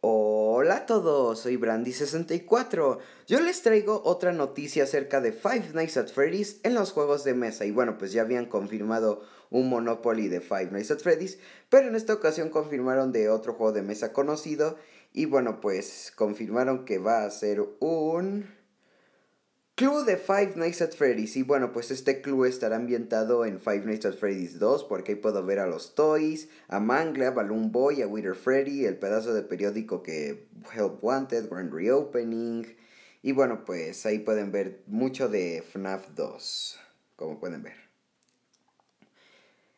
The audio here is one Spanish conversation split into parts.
Hola a todos, soy Brandy64. Yo les traigo otra noticia acerca de Five Nights at Freddy's en los juegos de mesa. Y bueno, pues ya habían confirmado un Monopoly de Five Nights at Freddy's, pero en esta ocasión confirmaron de otro juego de mesa conocido. Y bueno, pues confirmaron que va a ser un... Club de Five Nights at Freddy's. Y bueno, pues este club estará ambientado en Five Nights at Freddy's 2, porque ahí puedo ver a los Toys, a Mangla, a Balloon Boy, a Wither Freddy, el pedazo de periódico que Help Wanted, Grand Reopening. Y bueno, pues ahí pueden ver mucho de FNAF 2, como pueden ver.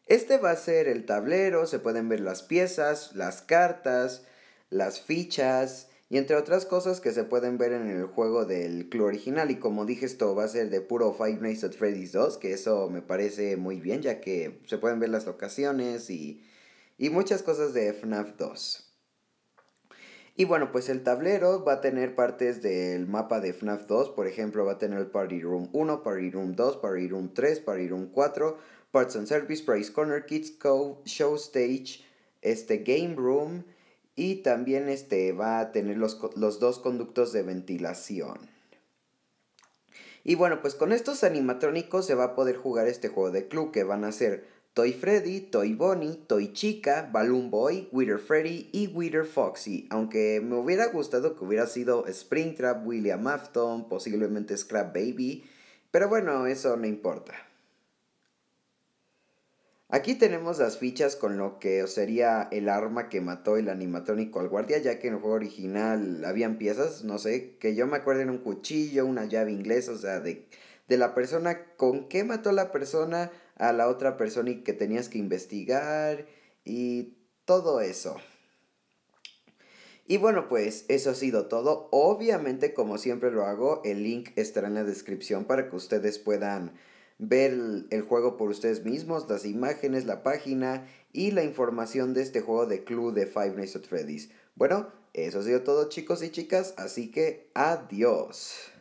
Este va a ser el tablero, se pueden ver las piezas, las cartas, las fichas y entre otras cosas que se pueden ver en el juego del club original. Y como dije, esto va a ser de puro Five Nights at Freddy's 2, que eso me parece muy bien, ya que se pueden ver las locaciones y, muchas cosas de FNAF 2. Y bueno, pues el tablero va a tener partes del mapa de FNAF 2, por ejemplo, va a tener Party Room 1, Party Room 2, Party Room 3, Party Room 4, Parts and Service, Price Corner, Kids Cove, Show Stage, este Game Room, y también este, va a tener los, los dos conductos de ventilación. Y bueno, pues con estos animatrónicos se va a poder jugar este juego de club que van a ser Toy Freddy, Toy Bonnie, Toy Chica, Balloon Boy, Wither Freddy y Wither Foxy. Aunque me hubiera gustado que hubiera sido Springtrap, William Afton, posiblemente Scrap Baby, pero bueno, eso no importa. Aquí tenemos las fichas con lo que sería el arma que mató el animatrónico al guardia, ya que en el juego original habían piezas, no sé, que yo me acuerdo en un cuchillo, una llave inglesa, o sea, de, de la persona, con qué mató la persona a la otra persona y que tenías que investigar y todo eso. Y bueno, pues eso ha sido todo. Obviamente, como siempre lo hago, el link estará en la descripción para que ustedes puedan ver el juego por ustedes mismos, las imágenes, la página y la información de este juego de club de Five Nights at Freddy's. Bueno, eso ha sido todo chicos y chicas, así que adiós.